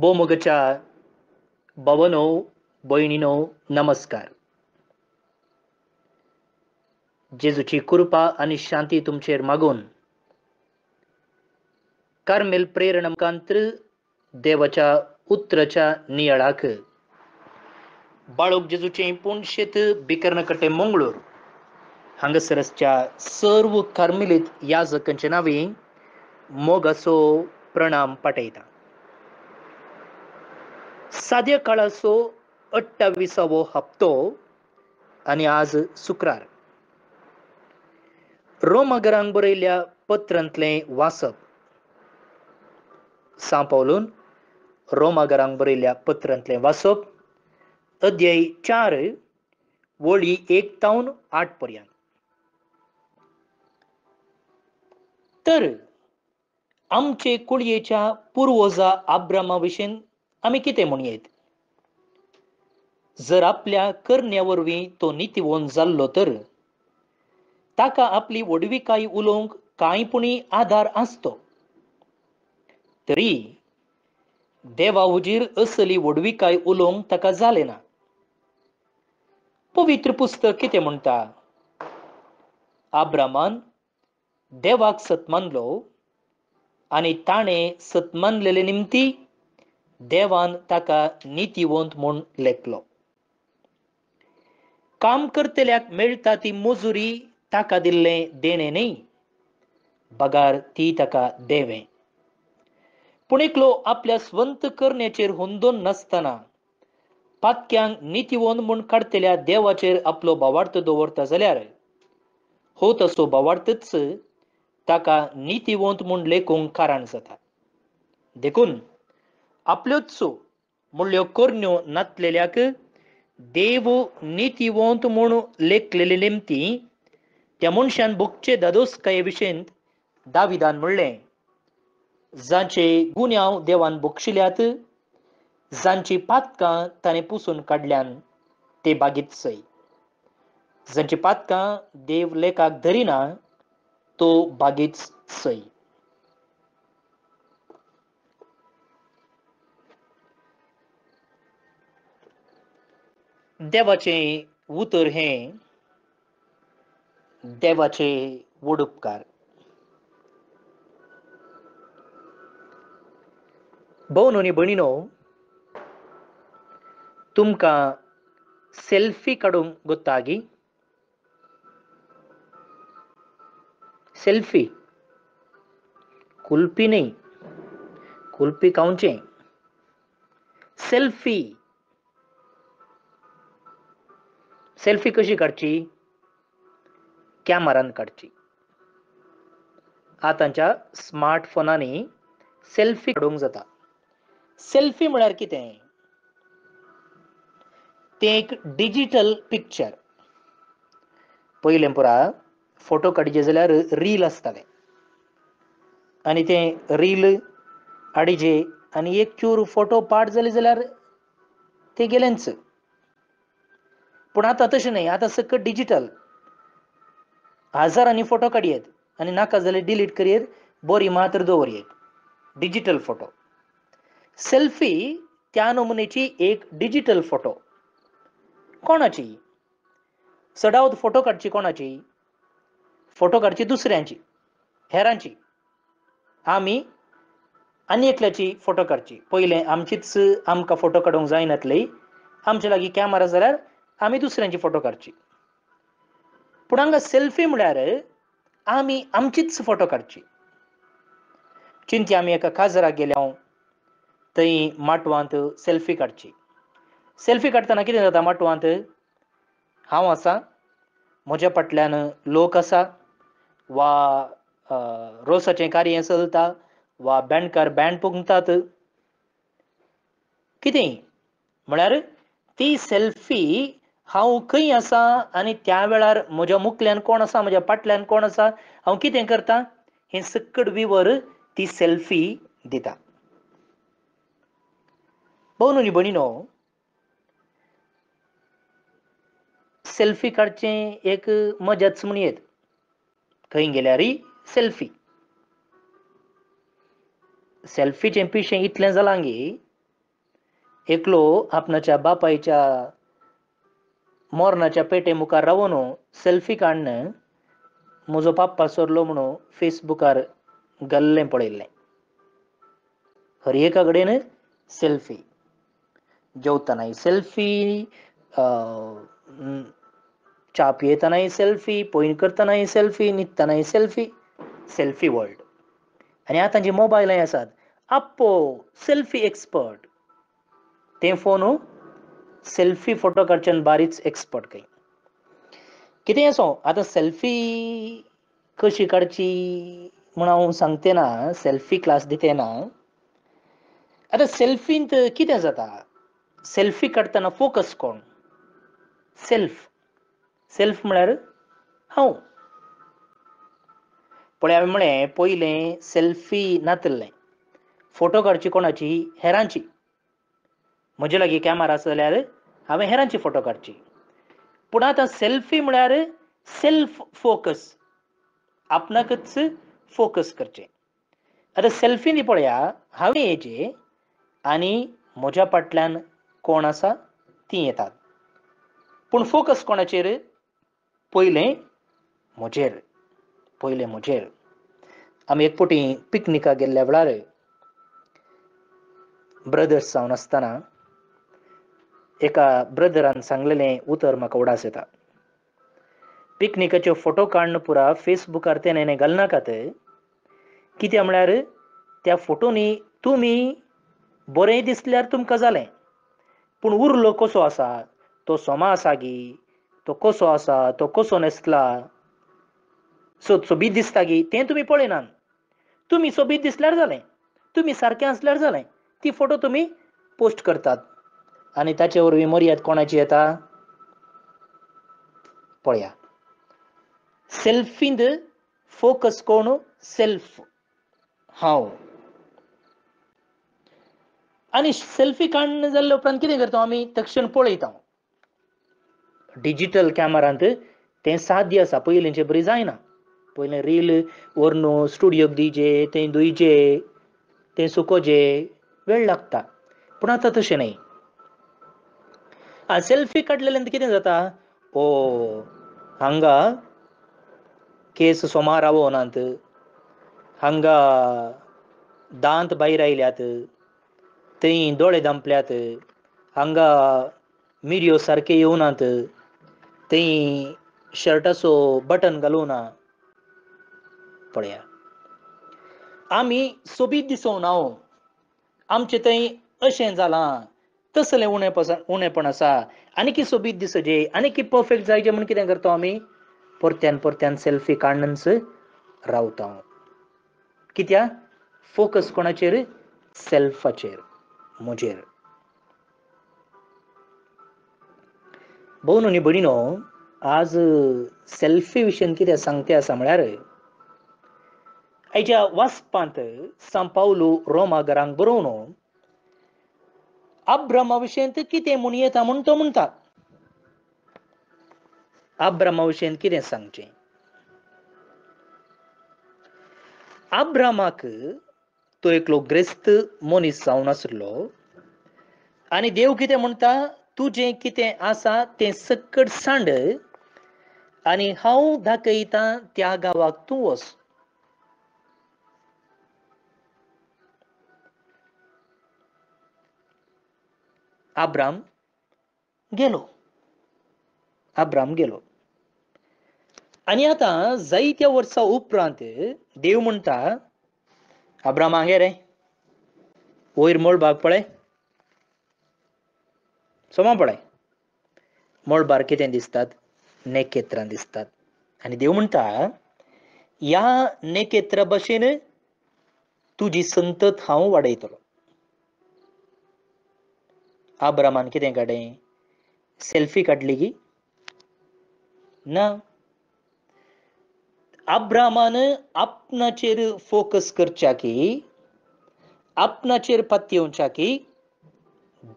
बोमोगच्या बवनो बहिणीनो नमस्कार जेजूची कृपा आणि शांती तुमचेर मागून कार्मेल प्रेरणकांत्र देवाच्या उतरच्या नियाळाक बाळूक जेजूचे पुणशेत बिकर्ण कटे मंगळूर हांगासरसच्या सर्व कार्मिलीत याजकांचे नावे मोगाचो प्रणाम पाठयता साध्यकाळाचो अठ्ठावीसावो हप्तो आणि आज शुक्रार रोमगरांक बरयल्या पत्रांतलें वाचप सां पावलून रोमगरांक बरयल्या पत्रांतलें वाचप अध्याय चार वळी एक तावन आठ पर्यंत तर आमचे कुळयेच्या पूर्वजा आब्रामा भशेन आमी कितें येत जर आपल्या करण्यावरवी तो नितिवोन जाल्लो तर ताका आपली वडविकाई उलोवंक काही पुणी आधार आसतो तरी देवा हुजीर असली वडविकाई उलोवंक ताका जालें ना पवित्र पुस्तक कितें म्हणटा आब्रामान देवाक सत मानलो आणि ताणें सत मानलेले निमती देवान ताका नितीवंत म्हूण लेखलो काम करतल्याक मेळटा ती मजुरी ताका दिल्लें देणे न्ही बगार ती ताका देवे पूण एकलो आपल्या स्वंत करण्याचेर हुंदोन नासतना पातक्यांक नितीवंत म्हूण काडतल्या देवाचेर आपलो बावार्थ दवरता जाल्यार हो तसो बावार्थच ताका नितीवंत म्हूण लेखूंक कारण जाता देखून అప్లొచ్చు म्हणल्यो नतलेल्याक नातलेल्याक देव नितिवंत म्हूण लेखलेले नेमती त्या मनशान बुकचे दादोसकाये विशेंत दाविदान म्हणलें जांचे गुन्यांव देवान बक्षिल्यात जांची पातकां ताणें पुसून काडल्यान ते बागीत सय जांची पातकां देव लेखाक धरिना तो बागीच सय देवाचे उतर हे देवाचे वडुपकार भोवन आणि बहिणीनो तुमकां सेल्फी काढून गोत्तागी सेल्फी कुल्पी नाही कुल्पी काउंचे सेल्फी सेल्फी कशी काढची कॅमेरान काढची आतांच्या स्मार्टफोनांनी सेल्फी काडूंक जाता सेल्फी म्हळ्यार कितें तें एक डिजिटल पिक्चर पयलें पुरा फोटो काडचे जाल्यार रील आसतालें आनी तें रील अडीजे आनी एक चूर फोटो पाड जाले जाल्यार ते गेलेंच पण आता तसे नाही आता सक्क डिजिटल हजारांनी फोटो काढयेत आणि नाका झाले डिलीट करीत बरी मात्र दवरयेत डिजिटल फोटो सेल्फी त्या नमुनेची एक डिजिटल फोटो कोणाची सडावत फोटो काढची कोणाची फोटो काढची दुसऱ्यांची हेरांची आम्ही आणि एकल्याची फोटो काढची पहिले आमचीच आमका फोटो काडूंक जायनातले आमच्या लागी कॅमेरा जाल्यार आम्ही दुसऱ्यांची फोटो काढची पूण हांगा सेल्फी म्हळ्यार आम्ही आमचीच फोटो काढची चिंती आम्ही एका काजराक गेल्या थंय माटवांत सेल्फी काढची सेल्फी काढताना कितें जाता माटवांत हांव आसा म्हज्या फाटल्यान लोक आसा वा रोसाचें कार्य चलता वा बँडकार बँड पुंगतात कितें म्हळ्यार ती सेल्फी हांव खंय आसा आनी त्या वेळार म्हज्या मुखल्यान कोण आसा म्हज्या फाटल्यान कोण आसा हांव कितें करता हें सकट विवर ती सेल्फी दिता भाऊ न्ही सेल्फी काडचें एक मजाच म्हण येत खंय गेल्यार सेल्फी सेल्फीचें पिशें इतलें जालां गे एकलो आपणाच्या बापायच्या मोर्नाच्या पेटे मुखार रवून सेल्फी काढणं मुजो पाप्पा सोरलो म्हणून फेसबुकार गल्ले पळयल्लें हर एका कडेन सेल्फी जेवत सेल्फी छाप येत सेल्फी पोईन सेल्फी निधना सेल्फी वर्ल्ड आणि आता जी मोबाईल आसात आपो सेल्फी एक्सपर्ट ते फोन हो सेल्फी फोटो काढच्या बारीच एक्सपर्ट काही किती असो आता सेल्फी कशी काढची म्हणून हांव सांगते ना सेल्फी क्लास दिते ना आता सेल्फींत किती जाता सेल्फी काढताना फोकस कोण सेल्फ सेल्फ म्हणजे हा हो. पण हा म्हळें पहिले सेल्फी नातले फोटो काढची कोणाची हेरांची लागी कॅमेरा आसा जाल्यार हांवें हेरांची फोटो काडची पूण आतां सेल्फी म्हळ्यार सेल्फ फोकस आपणाकच फोकस करचें आतां न्ही पळया हांवें येजें आनी म्हज्या फाटल्यान कोण आसा तीं येतात पूण फोकस कोणाचेर पयलें म्हजेर पयलें म्हजेर आमी एक फावटी पिकनिकाक गेल्ल्या वेळार ब्रदर्स जावन आसतना एका ब्रदरान सांगलेले उतर म्हाका उडास येता पिकनिकेचे फोटो काडन पुरा फेसबुकार घालनाका घालनाकात कित्या म्हळ्यार त्या फोटोनी तुमी बरें दिसल्यार तुमकां जालें पूण उरलो कसो आसा तो सोमा आसा गी तो कसो आसा तो कसो न्हेसला सो सोबीत दिसता गी तें तुमी पळयनात तुमी सोबीत दिसल्यार जालें तुमी सारकें आसल्यार जालें ती फोटो तुमी पोस्ट करतात आणि ताचे विमर्यात कोणाची येता पळया सेल्फींत फोकस कोण सेल्फ हांव आणि सेल्फी काडना जाल्ले उपरांत किती करतो आम्ही तक्षण पळयता डिजिटल कॅमेरांत ते साध्य आसा पयलींचें बरी जायना पहिले रील व्हरनो स्टुडिओ दिजे ते दुयजे ते सुकोजे वेळ लागता पण आता तसे नाही सेल्फी ಸೆಲ್ಫಿ ಕಟ್ಲೆಲೆ जाता ओ, हांगा केस सोमार हंगा हांगा दांत भायर आयल्यात थंय दोळे दांपल्यात हांगा मिरयो सारके येवनात थंय शर्टाचो बटन घालूं ना पळया आमी सोबीत दिसूंक आमचे आमचें थंय अशें जालां तसले उणेपसा उणेपण असा आनी की सोबीत दिसजे आनी की परफेक्ट जायचे म्हूण कितें करता आमी परत्यान परत्यान सेल्फी काडनच रावता कित्या फोकस कोणाचेर सेल्फाचेर म्हजेर भोवन आनी भयणीनो आज सेल्फी विशयन कितें सांगते आसा म्हळ्यार आयच्या वाचपांत सांपावलो रोमा घरांक बरोवन अब्रह्मविषयंत कितें म्हूण येता म्हूण तो म्हणटा अब्रह्मविशयन कितें सांगचें आब्रामाक तो एकलो ग्रेस्त मनीस जावन आसलो आनी देव कितें म्हणटा तुझे कितें आसा ते सक्कड सांड आणि हांव दाखयता त्या गांवाक तूं वस आब्राम गेलो आब्राम गेलो आणि आता जायत्या वर्सा उपरांत देव म्हणटा आब्राम हांगे रे वयर मोळ भाग पळय सोमा पळय मोळ बार कितें दिसतात नेकेत्रां दिसतात आणि देव म्हणटा ह्या नेकेत्रा भशेन तुजी संतत हांव वाडयतलो आप ब्राह्मण की दें कटे सेल्फी कट लीगी ना अब्राह्मण अपनाचेर फोकस करच्याकी आपणाचेर पातये येवच्याकी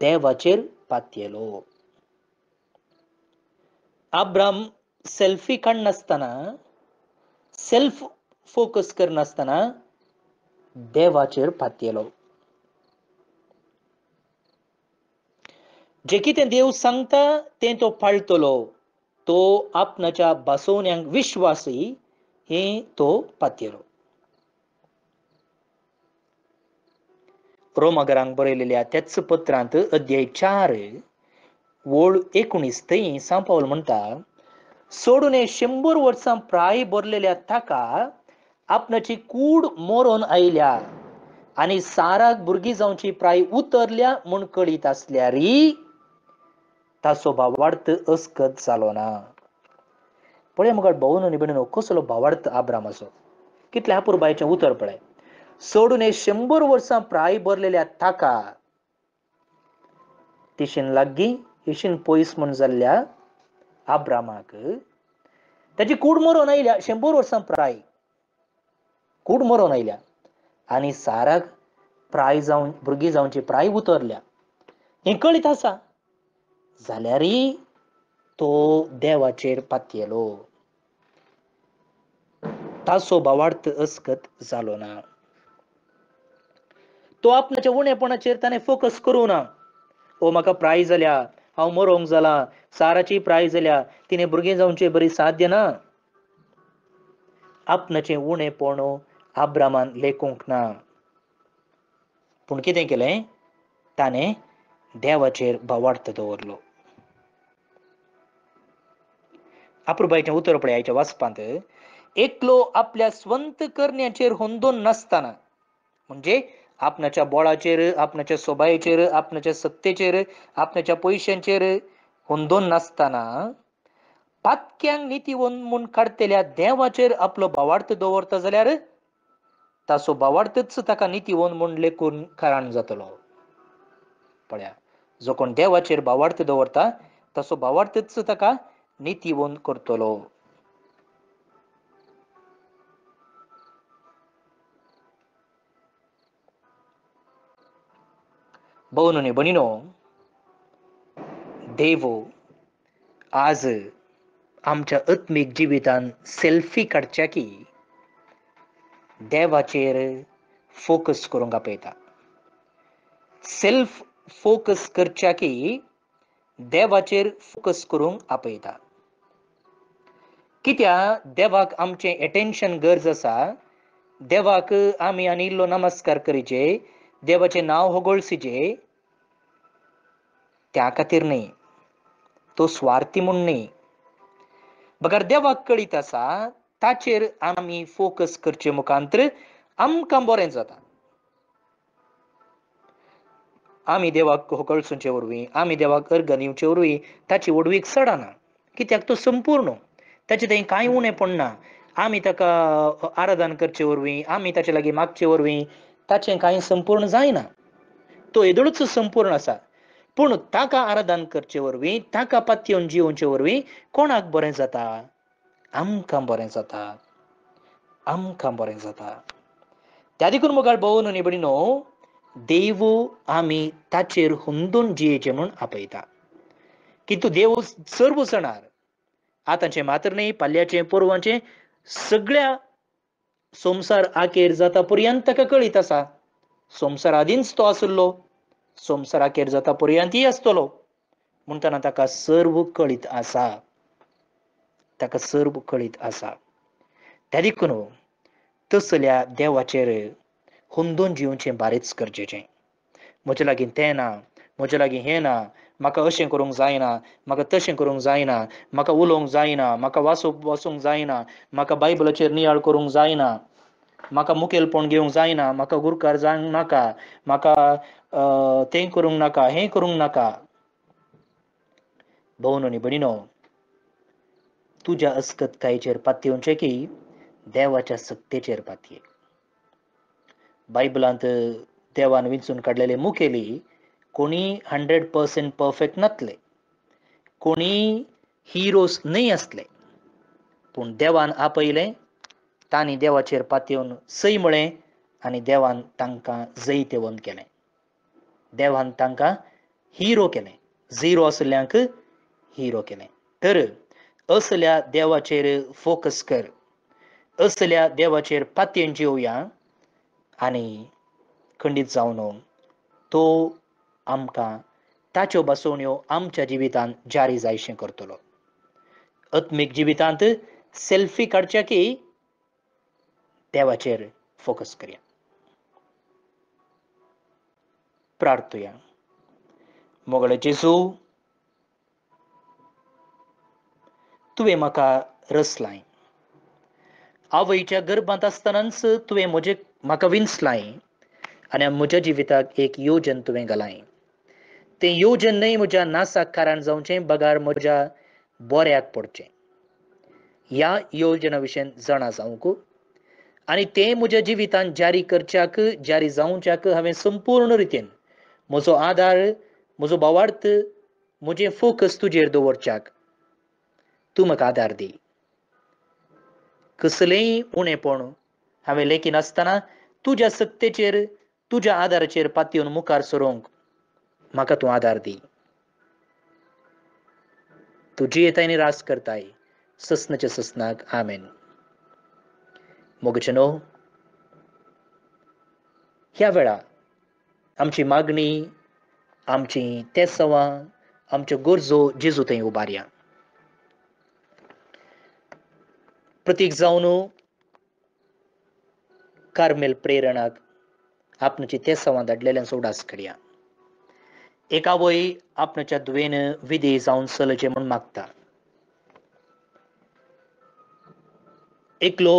देवाचेर पातयेलो आब्राम सेल्फी काडनासतना सेल्फ फोकस करनासतना देवाचेर पातयेलो जे कितें देव सांगता ते तो पाळतलो तो आपणाच्या बसोवण्यांक विश्वासी हे तो पातयेलो रोमगरांक बरयलेल्या त्याच पत्रांत अध्याय चार ओळ एकोणीस थंय सांग म्हणता म्हणटा सोडून हे वर्सां प्राय बरलेल्या ताका आपणाची कूड मोरोन आयल्या आणि साराक भुरगीं जावची प्राय उतरल्या म्हूण कळीत आसल्यारी ತಾಸೊಬ್ಬಾವಾಡ್ತು जालो ना पळय मुगा भोवून निबण कसलो भावार्थ आब्रामाचो कितल्या पुरबायचें उतर पळय सोडून हे शंबर वर्सां प्राय भरलेल्या ताका तिशीन लागीं इशीन पयस म्हण जाल्ल्या आब्रामाक ताची कूड मरोन आयल्या शंबर वर्सां प्राय कूड मरोन आयल्या आनी साराक प्राय जावन भुरगीं जावनची प्राय उतरल्या हें कळीत आसा जाल्यारय तो देवाचेर पातयेलो ताचो भावार्थ अस्कत जालो ना तो आपणाच्या उणेपणाचेर ताणें फोकस करूं ना ओ म्हाका प्राय जाल्या हांव मरोंक जालां साराची प्राय जाल्या तिणें भुरगें जावचें बरी साध्य ना आपणाचें उणेपण आब्रामान लेखूंक ना पूण कितें केलें ताणें देवाचेर भावार्थ दवरलो अप्रुबाईच्या उतरपड्याच्या वाचपांत एकलो आपल्या स्वंत करण्याचेर होंदोन नसताना म्हणजे आपणाच्या बोळाचेर आपणाच्या सोबायेचेर आपणाच्या सत्तेचेर आपणाच्या पयशांचेर होंदोन नसताना पातक्यांक निती म्हूण काडटल्या देवाचेर आपलो बावार्थ दवरता जाल्यार ताचो बावार्थच ताका वन म्हूण लेखून कारण जातलो पळया जो कोण देवाचेर भावार्थ दवरता तसो बावार्थच ताका नीतिवन करतलो करतलो भवनने बनिनो देव आज आमच्या आत्मिक जिवितान सेल्फी काढच्या की देवाचेर फोकस करूंक आपयता सेल्फ फोकस करच्या की देवाचेर फोकस करूंक आपयता कित्या देवाक आमचे एटेंशन गरज आसा देवाक आमी आनी इल्लो नमस्कार करीचे देवाचें नांव होगोळसिचे त्या खातीर न्ही तो स्वार्थी म्हूण न्ही बघा देवाक कळीत आसा ताचेर आमी फोकस करचे मुखांतर आमकां बरें जाता आमी देवाक होकळसुचे वरवीं आमी देवाक अर्घ दिवचे वरवीं ताची वडवीक सडना कित्याक तो संपूर्ण ताचे कांय उणें पडना आमी ताका आराधन करचे वरवी आम्ही ताचे लागीं मागचे वरवी ताचें काही संपूर्ण जायना तो येदोळूच संपूर्ण असा पूण ताका आराधन करचे वरवी ताका पातयेवन जिवचे वरवी कोणाक बरे जाता आमकां बरें जाता आमकां बरें जाता त्या देखून मुखार भोवन निबडी न्हू देव आमी ताचेर हुंदून जियेचे म्हूण आपयता की तूं देव सर्व सणार आतांचे मात्र नाही पाल्याचे पोरवांचे सगळ्या संसार आखेर जाता पर्यंत कळीत असा संसार आदींच तो असलो संसार आखेर जाता पर्यंतय आसतलो म्हणताना ताका सर्व कळीत असा ताका सर्व कळीत असा त्या देखून तसल्या देवाचेर हुंदून जिवचें बारीच गरजेचे म्हजे लागीं ते ना म्हजे लागीं हें ना म्हाका अशें करूंक जायना म्हाका तशें करूंक जायना म्हाका उलोवंक जायना म्हाका वाचोवंक वचूंक जायना म्हाका बायबलाचेर नियाळ करूंक जायना म्हाका मुखेलपण घेवंक जायना म्हाका गुरकार जावंक नाका म्हाका तें करूंक नाका हें करूंक नाका भोवनो नी भणिनो तुज्या अस्कतकायेचेर पातयेवचे की देवाच्या सक्तेचेर पातये बायबलांत देवान विंचून काडलेले मुखेली कोणी हंड्रेड पर्सेंट परफेक्ट नसले कोणी हिरोज नाही असले पूण देवान आपयले तांणी देवाचेर पातयेवन सई म्हळें आनी देवान तांकां जैतेवंत केले देवान तांकां हिरो केले झिरो आसल्यांक हिरो केले तर असल्या देवाचेर फोकस कर असल्या देवाचेर पातयेन जेवया आणि खंडीत जावन तो आमकां ताच्यो बसोवण्यो आमच्या जिवितांत जारी जायशें करतलो अत्मीक जिवितांत सेल्फी की देवाचेर फोकस करया प्रार्थुया मोगळे जेजू तुवें म्हाका रस लाय आवयच्या गर्भांत आसतनाच तुवें म्हजे म्हाका लाय आनी म्हज्या जिविताक एक योजन तुवें घालाय ते योजन न्हय म्हज्या नासाक कारण जावचें बगार म्हज्या बोऱ्याक पडचें ह्या योजना विशयन जाणा जावंक आनी ते म्हज्या जिवितान जारी करच्याक जारी जावच्याक हांवें संपूर्ण रितीन म्हजो आदार म्हजो भावार्थ म्हजें फोकस तुजेर दवरच्याक तूं म्हाका आदार दी कसलेंय उणेपण हांवें लेखी नासतना तुज्या सत्तेचेर तुज्या आदाराचेर पातयेवन मुखार सरोंक म्हाका तूं आदार दी तुजी येतायनी रास करताय सस्नाच्या ससनाक आमेन नो ह्या वेळा आमची मागणी आमची तेसवां आमच्यो गरजो जेजू थंय उबारया प्रतीक जावन कार्मेल प्रेरणाक आपणाची तेसवां धाडलेल्यान सोडास करया एकावयी आपणाच्या दुवेन विधी जावन चलचे म्हूण मागता एकलो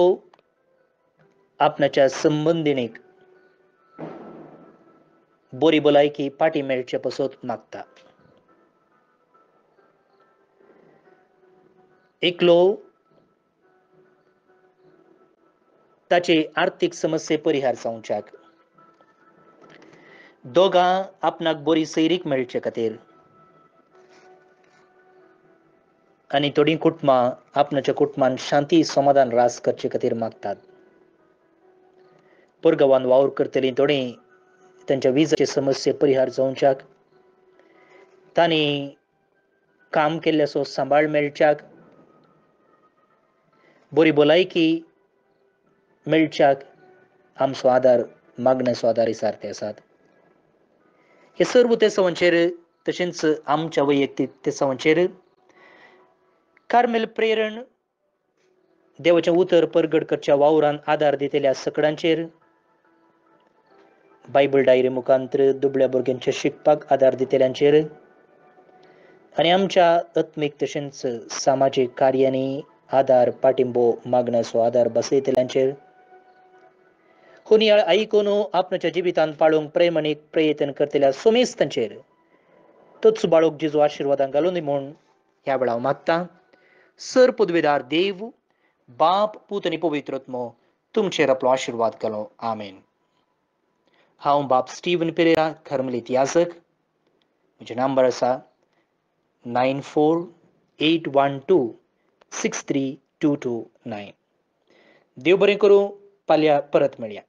आपणाच्या संबंधिणीक बरी भलायकी पाटी मेळचे पसत मागता एकलो ताचे आर्थिक समस्ये परिहार जावच्याक दोगा आपणाक बरी सैरीक मेळचे खातीर आनी थोडीं कुटुंबां आपणाच्या कुटुंबान शांती समाधान रास करचे खातीर मागतात पुरगांवान वावर करतलीं थोडी त्यांच्या विजेचे समस्ये परिहार जावच्याक तांणी काम केल्ल्याचो सांबाळ मेळच्याक बरी भलायकी मेळच्याक आमचो आदार मागण्याचो आदार इसारते आसात हे सर्व ते संवंचेर तशेंच आमच्या वैयक्तीक ते कार्मेल प्रेरण देवाच्या उतर परगडकरच्या करच्या वावरान आदार दितेल्या सकडांचेर बायबल डायरी मुखांत्र दुबळ्या भुरग्यांचेर शिकपाक आदार दितेल्यांचेर आणि आमच्या आत्मीक तशेंच सामाजीक कार्यांनी आदार पाठिंबो मागण्याचो आधार बसयतल्यांचेर ಕೊನಿಯಾಳ ऐकून आपणच्या जीवितांत ಪಾಳೋಂಗ್ ಪ್ರೇಮನಿ प्रयत्न ಕರ್ತಿಲ್ಲ ಸೊಮೇಸ್ ತಂಚೇರ್ तोच बाळोक जिजू आशीर्वाद घालून म्हूण ह्या वेळा मागता सर पदवेदार देव बाप पूत आनी पवित्रत्मो तुमचेर आपलो आशिर्वाद घालो आमेन हांव बाप स्टीवन पेरेरा खर्मलीत इतिहासक म्हजो नंबर आसा nine four eight one two six three two two nine देव बरें करूं पाल्या परत मेळया